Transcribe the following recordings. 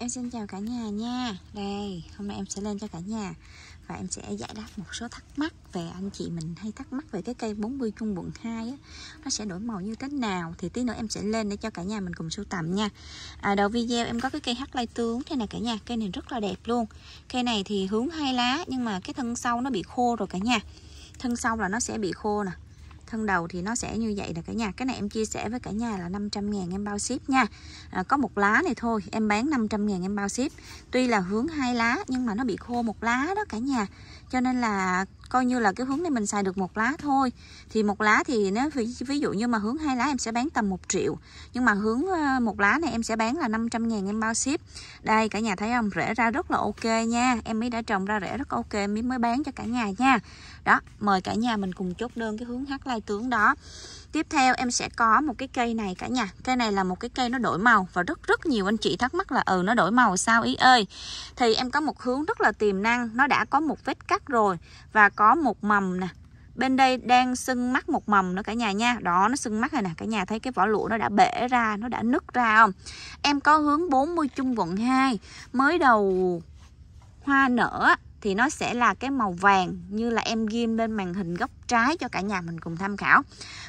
Em xin chào cả nhà nha Đây, hôm nay em sẽ lên cho cả nhà Và em sẽ giải đáp một số thắc mắc Về anh chị mình hay thắc mắc về cái cây 40 chung quận 2 á, Nó sẽ đổi màu như thế nào Thì tí nữa em sẽ lên để cho cả nhà mình cùng sưu tầm nha à, Đầu video em có cái cây hắc lai tướng Thế này cả nhà, cây này rất là đẹp luôn Cây này thì hướng hai lá Nhưng mà cái thân sau nó bị khô rồi cả nhà Thân sau là nó sẽ bị khô nè thân đầu thì nó sẽ như vậy nè cả nhà cái này em chia sẻ với cả nhà là 500 ngàn em bao ship nha à, có một lá này thôi em bán 500 ngàn em bao ship tuy là hướng hai lá nhưng mà nó bị khô một lá đó cả nhà cho nên là coi như là cái hướng này mình xài được một lá thôi thì một lá thì nếu ví, ví dụ như mà hướng hai lá em sẽ bán tầm một triệu nhưng mà hướng ờ, một lá này em sẽ bán là 500 ngàn em bao ship đây cả nhà thấy không rễ ra rất là ok nha em mới đã trồng ra rễ rất ok em mới bán cho cả nhà nha đó mời cả nhà mình cùng chốt đơn cái hướng hắc lai tướng đó tiếp theo em sẽ có một cái cây này cả nhà cây này là một cái cây nó đổi màu và rất rất nhiều anh chị thắc mắc là ừ nó đổi màu sao ý ơi thì em có một hướng rất là tiềm năng nó đã có một vết cắt sắc rồi và có một mầm nè bên đây đang sưng mắt một mầm nữa cả nhà nha đó nó sưng mắt rồi nè cả nhà thấy cái vỏ lụa nó đã bể ra nó đã nứt ra không em có hướng 40 chung vận 2 mới đầu hoa nở thì nó sẽ là cái màu vàng như là em ghim lên màn hình góc trái cho cả nhà mình cùng tham khảo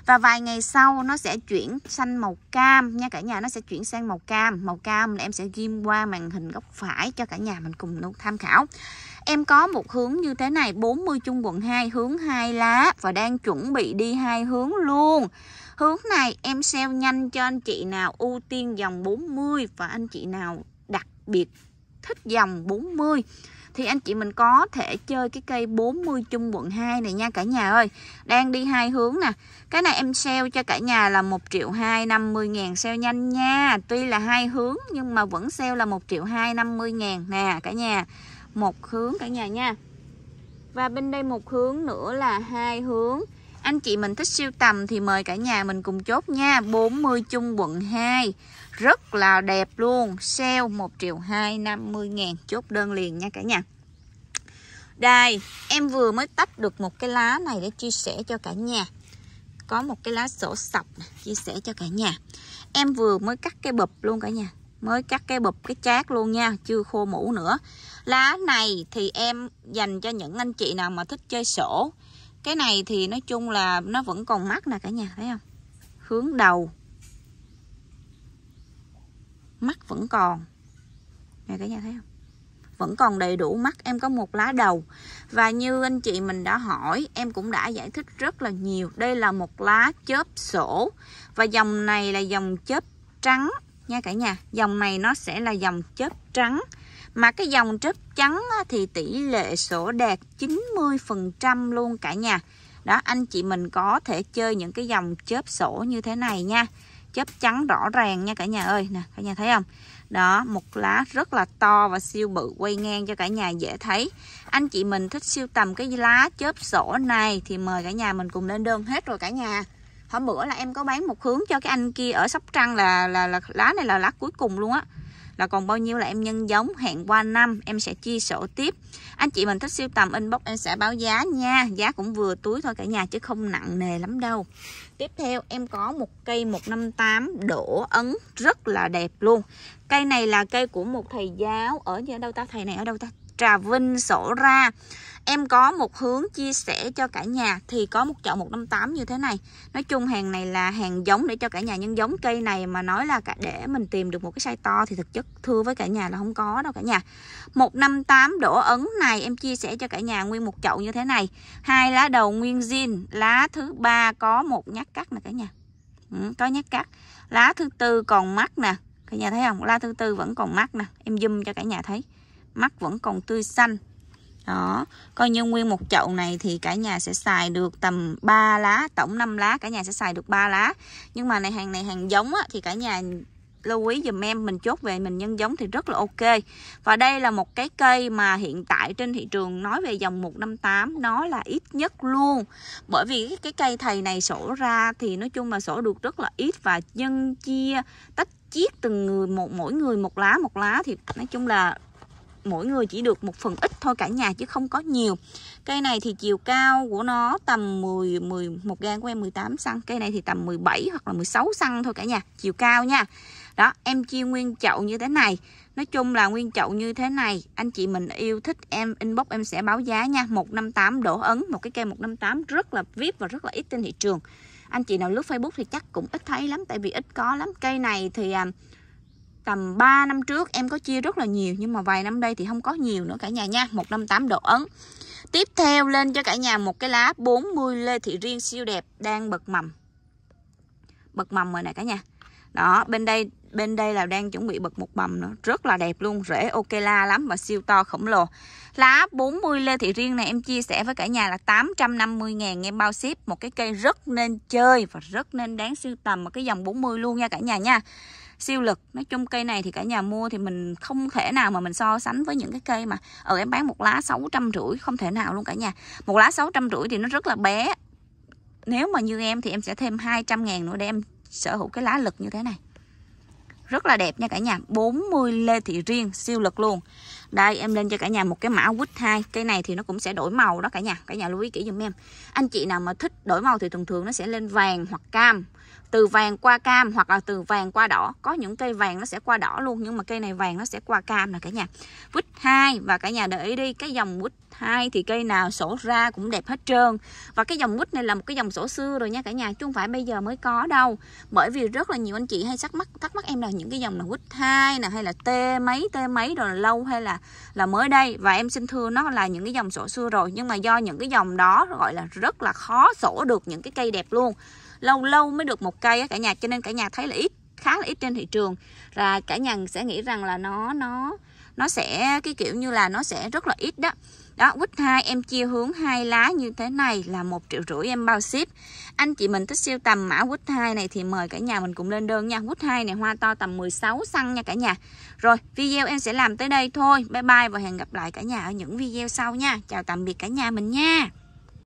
và vài ngày sau nó sẽ chuyển xanh màu cam nha cả nhà nó sẽ chuyển sang màu cam màu cam là em sẽ ghim qua màn hình góc phải cho cả nhà mình cùng tham khảo em có một hướng như thế này 40 chung quận 2 hướng hai lá và đang chuẩn bị đi hai hướng luôn hướng này em sale nhanh cho anh chị nào ưu tiên dòng 40 và anh chị nào đặc biệt thích dòng 40 thì anh chị mình có thể chơi cái cây 40 chung quận 2 này nha cả nhà ơi đang đi hai hướng nè cái này em sale cho cả nhà là 1 triệu 250 ngàn sale nhanh nha tuy là hai hướng nhưng mà vẫn sale là 1 triệu 250 ngàn nè cả nhà một hướng cả nhà nha và bên đây một hướng nữa là hai hướng anh chị mình thích siêu tầm thì mời cả nhà mình cùng chốt nha 40 chung quận 2 Rất là đẹp luôn Sale 1 triệu 250 ngàn Chốt đơn liền nha cả nhà đây, em vừa mới tách được một cái lá này để chia sẻ cho cả nhà. Có một cái lá sổ sọc này, chia sẻ cho cả nhà. Em vừa mới cắt cái bụp luôn cả nhà. Mới cắt cái bụp cái chát luôn nha, chưa khô mũ nữa. Lá này thì em dành cho những anh chị nào mà thích chơi sổ. Cái này thì nói chung là nó vẫn còn mắt nè cả nhà, thấy không? Hướng đầu. Mắt vẫn còn. Nè cả nhà thấy không? vẫn còn đầy đủ mắt em có một lá đầu và như anh chị mình đã hỏi em cũng đã giải thích rất là nhiều đây là một lá chớp sổ và dòng này là dòng chớp trắng nha cả nhà dòng này nó sẽ là dòng chớp trắng mà cái dòng chớp trắng thì tỷ lệ sổ đạt 90% luôn cả nhà đó anh chị mình có thể chơi những cái dòng chớp sổ như thế này nha chớp trắng rõ ràng nha cả nhà ơi nè cả nhà thấy không đó một lá rất là to và siêu bự quay ngang cho cả nhà dễ thấy anh chị mình thích siêu tầm cái lá chớp sổ này thì mời cả nhà mình cùng lên đơn hết rồi cả nhà hôm bữa là em có bán một hướng cho cái anh kia ở sóc trăng là là, là lá này là lá cuối cùng luôn á là còn bao nhiêu là em nhân giống hẹn qua năm em sẽ chia sổ tiếp anh chị mình thích siêu tầm inbox em sẽ báo giá nha giá cũng vừa túi thôi cả nhà chứ không nặng nề lắm đâu tiếp theo em có một cây 158 đổ ấn rất là đẹp luôn cây này là cây của một thầy giáo ở đâu ta thầy này ở đâu ta Trà Vinh, sổ ra em có một hướng chia sẻ cho cả nhà thì có một chậu 158 như thế này nói chung hàng này là hàng giống để cho cả nhà nhân giống cây này mà nói là cả để mình tìm được một cái size to thì thực chất thưa với cả nhà là không có đâu cả nhà 158 đổ ấn này em chia sẻ cho cả nhà nguyên một chậu như thế này hai lá đầu nguyên zin lá thứ ba có một nhát cắt nè cả nhà ừ, có nhát cắt lá thứ tư còn mắt nè cả nhà thấy không lá thứ tư vẫn còn mắt nè em zoom cho cả nhà thấy mắt vẫn còn tươi xanh đó coi như nguyên một chậu này thì cả nhà sẽ xài được tầm 3 lá tổng 5 lá cả nhà sẽ xài được 3 lá nhưng mà này hàng này hàng giống á, thì cả nhà lưu ý dùm em mình chốt về mình nhân giống thì rất là ok và đây là một cái cây mà hiện tại trên thị trường nói về dòng 158 nó là ít nhất luôn bởi vì cái cây thầy này sổ ra thì nói chung là sổ được rất là ít và nhân chia tách chiết từng người một mỗi người một lá một lá thì nói chung là mỗi người chỉ được một phần ít thôi cả nhà chứ không có nhiều cây này thì chiều cao của nó tầm 10 một gan của em 18 xăng cây này thì tầm 17 hoặc là 16 xăng thôi cả nhà chiều cao nha đó em chia nguyên chậu như thế này Nói chung là nguyên chậu như thế này Anh chị mình yêu thích em inbox em sẽ báo giá nha 158 đổ ấn Một cái cây 158 rất là VIP và rất là ít trên thị trường Anh chị nào lướt Facebook thì chắc cũng ít thấy lắm Tại vì ít có lắm Cây này thì à, tầm 3 năm trước em có chia rất là nhiều nhưng mà vài năm đây thì không có nhiều nữa cả nhà nha 158 độ ấn tiếp theo lên cho cả nhà một cái lá 40 lê thị riêng siêu đẹp đang bật mầm bật mầm rồi nè cả nhà đó bên đây bên đây là đang chuẩn bị bật một mầm nữa rất là đẹp luôn rễ ok la lắm và siêu to khổng lồ lá 40 lê thị riêng này em chia sẻ với cả nhà là 850 ngàn em bao ship một cái cây rất nên chơi và rất nên đáng sưu tầm một cái dòng 40 luôn nha cả nhà nha siêu lực nói chung cây này thì cả nhà mua thì mình không thể nào mà mình so sánh với những cái cây mà ở em bán một lá sáu trăm rưỡi không thể nào luôn cả nhà một lá sáu trăm rưỡi thì nó rất là bé nếu mà như em thì em sẽ thêm 200 ngàn nữa để em sở hữu cái lá lực như thế này rất là đẹp nha cả nhà 40 lê thị riêng siêu lực luôn đây em lên cho cả nhà một cái mã quýt 2 cây này thì nó cũng sẽ đổi màu đó cả nhà cả nhà lưu ý kỹ dùm em anh chị nào mà thích đổi màu thì thường thường nó sẽ lên vàng hoặc cam từ vàng qua cam hoặc là từ vàng qua đỏ có những cây vàng nó sẽ qua đỏ luôn nhưng mà cây này vàng nó sẽ qua cam nè cả nhà quýt 2 và cả nhà để ý đi cái dòng quýt 2 thì cây nào sổ ra cũng đẹp hết trơn và cái dòng quýt này là một cái dòng sổ xưa rồi nha cả nhà chứ không phải bây giờ mới có đâu bởi vì rất là nhiều anh chị hay thắc mắc thắc mắc em là những cái dòng là quýt 2 nè hay là t mấy t mấy rồi là lâu hay là là mới đây và em xin thưa nó là những cái dòng sổ xưa rồi nhưng mà do những cái dòng đó gọi là rất là khó sổ được những cái cây đẹp luôn lâu lâu mới được một cây á cả nhà cho nên cả nhà thấy là ít khá là ít trên thị trường là cả nhà sẽ nghĩ rằng là nó nó nó sẽ cái kiểu như là nó sẽ rất là ít đó đó quýt hai em chia hướng hai lá như thế này là một triệu rưỡi em bao ship anh chị mình thích siêu tầm mã quýt hai này thì mời cả nhà mình cùng lên đơn nha quýt hai này hoa to tầm 16 xăng nha cả nhà rồi video em sẽ làm tới đây thôi bye bye và hẹn gặp lại cả nhà ở những video sau nha chào tạm biệt cả nhà mình nha